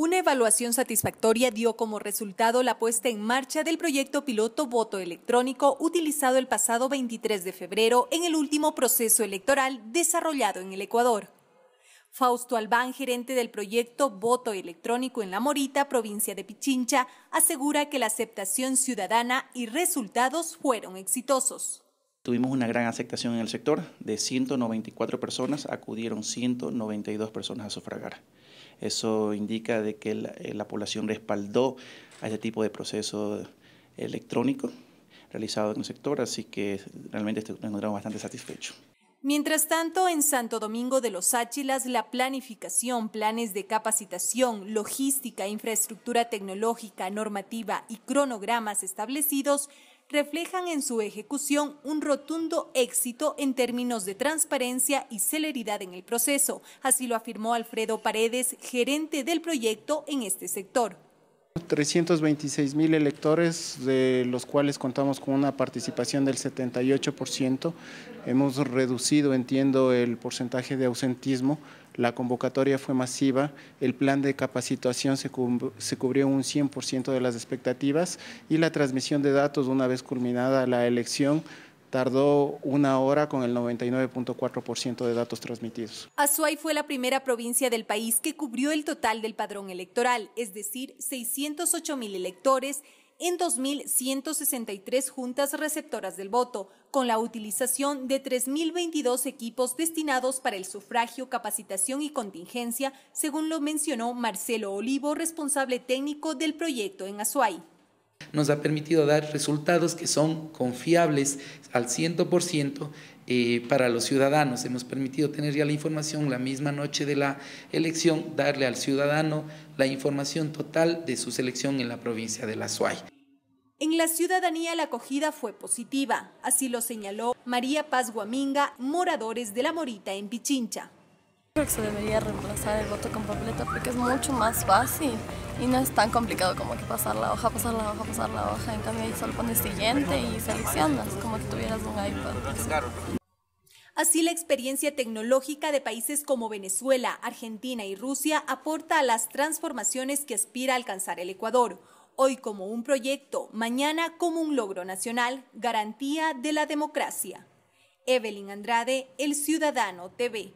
Una evaluación satisfactoria dio como resultado la puesta en marcha del proyecto piloto voto electrónico utilizado el pasado 23 de febrero en el último proceso electoral desarrollado en el Ecuador. Fausto Albán, gerente del proyecto Voto Electrónico en La Morita, provincia de Pichincha, asegura que la aceptación ciudadana y resultados fueron exitosos. Tuvimos una gran aceptación en el sector, de 194 personas acudieron 192 personas a sufragar. Eso indica de que la, eh, población respaldó a ese tipo de proceso electrónico realizado en el sector, así que realmente este nos encontramos bastante satisfechos. Mientras tanto, en Santo Domingo de los Áchilas, la planificación, planes de capacitación, logística, infraestructura tecnológica, normativa y cronogramas establecidos reflejan en su ejecución un rotundo éxito en términos de transparencia y celeridad en el proceso. Así lo afirmó Alfredo Paredes, gerente del proyecto en este sector. 326 mil electores, de los cuales contamos con una participación del 78%. Hemos reducido, entiendo, el porcentaje de ausentismo. La convocatoria fue masiva, el plan de capacitación se, cubrió un 100% de las expectativas y la transmisión de datos, una vez culminada la elección, tardó una hora con el 99.4% de datos transmitidos. Azuay fue la primera provincia del país que cubrió el total del padrón electoral, es decir, 608 mil electores en 2.163 juntas receptoras del voto, con la utilización de 3.022 equipos destinados para el sufragio, capacitación y contingencia, según lo mencionó Marcelo Olivo, responsable técnico del proyecto en Azuay nos ha permitido dar resultados que son confiables al 100% eh, para los ciudadanos. Hemos permitido tener ya la información la misma noche de la elección, darle al ciudadano la información total de su selección en la provincia de La Suay. En la ciudadanía la acogida fue positiva, así lo señaló María Paz Guaminga, moradores de La Morita en Pichincha que se debería reemplazar el voto con papeleta porque es mucho más fácil y no es tan complicado como que pasar la hoja, pasar la hoja, pasar la hoja. En cambio ahí solo pones siguiente y seleccionas como que tuvieras un iPad. Así la experiencia tecnológica de países como Venezuela, Argentina y Rusia aporta a las transformaciones que aspira a alcanzar el Ecuador. Hoy como un proyecto, mañana como un logro nacional, garantía de la democracia. Evelyn Andrade, El Ciudadano TV.